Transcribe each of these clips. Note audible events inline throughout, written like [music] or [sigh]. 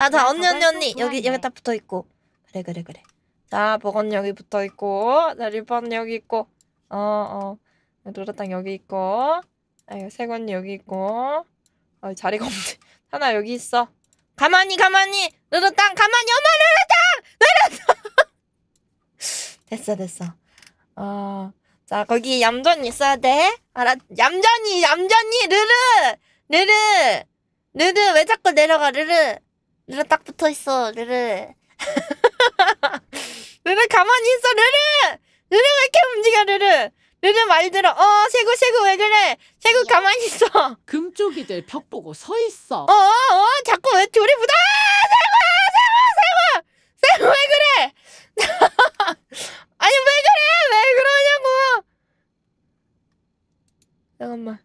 아, 자, 네, 언니, 언니, 언니. 여기, 여기 딱 붙어 있고. 그래, 그래, 그래. 자, 보건 여기 붙어 있고. 자, 리번 여기 있고. 어, 어. 노라땅 여기 있고. 아유, 세건 여기 있고. 아, 자리가 없네. [laughs] 하나 여기 있어. 가만히, 가만히! 노라땅 가만히! 엄마 노라땅! 노라땅! 됐어, 됐어. 어. 자, 거기 얌전히 있어야 돼. 알아, 얌전히, 얌전히! 르르! 르르! 르르! 왜 자꾸 내려가, 르르! 르르 딱 붙어있어 르르 [laughs] 르르 가만히 있어 르르 르르 왜 이렇게 움직여 르르 르르 말 들어 어 세구 세구 왜 그래 세구 가만히 있어 금쪽이들 벽 보고 서 있어 어어어 어, 어, 자꾸 왜 둘이 붙어 아, 세구 세구 아, 세구 세구 왜 그래 [laughs] 아니 왜 그래 왜 그러냐고 잠깐만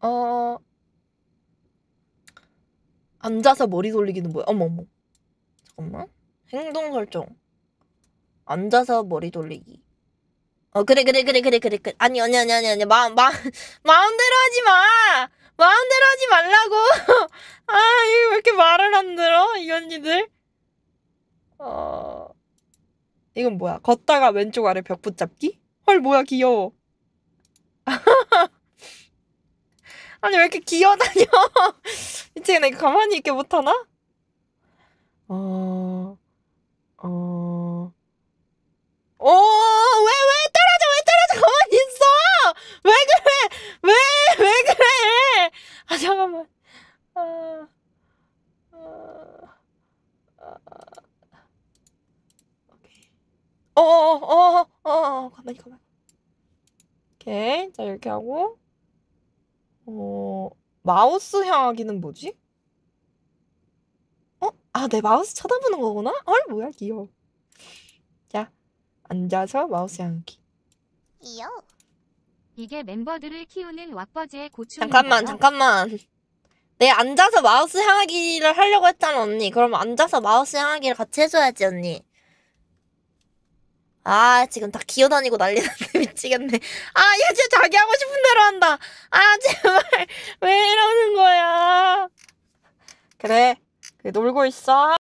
어어 어, 앉아서 머리 돌리기는 뭐야? 어머 어머. 잠깐만. 행동 설정. 앉아서 머리 돌리기. 어 그래 그래 그래 그래 그래 그래. 아니 아니 아니 아니 아니 마, 마 [laughs] 마음대로 하지 마. 마음대로 하지 말라고. [laughs] 아이왜 이렇게 말을 안 들어 이 언니들. 어 이건 뭐야? 걷다가 왼쪽 아래 벽 붙잡기? 헐 뭐야 귀여워. [laughs] 아니 왜 이렇게 기어다녀? 미치겠네. 가만히 있게 못하나? 어, 어, 어, 왜, 왜 떨어져? 왜 떨어져? 가만히 있어! 왜 그래? 왜, 왜 그래? 아, 잠깐만. 어... 아, 아, 아 오케 어 어, 어, 어, 어, 어, 어, 가만히, 가만히. 오케이. 자, 이렇게 하고. 어, 마우스 향하기는 뭐지? 어? 아, 내 마우스 쳐다보는 거구나? 헐, 뭐야, 귀여워. 자, 앉아서 마우스 향기. 이요. 이게 멤버들을 키우는 왁버지의 고충. 잠깐만, 잠깐만. 내 앉아서 마우스 향하기를 하려고 했잖아, 언니. 그럼 앉아서 마우스 향하기를 같이 해줘야지, 언니. 아 지금 다 기어다니고 난리났는 [laughs] 미치겠네 아얘 진짜 자기 하고 싶은 대로 한다 아 제발 [laughs] 왜 이러는 거야 그래, 그래 놀고 있어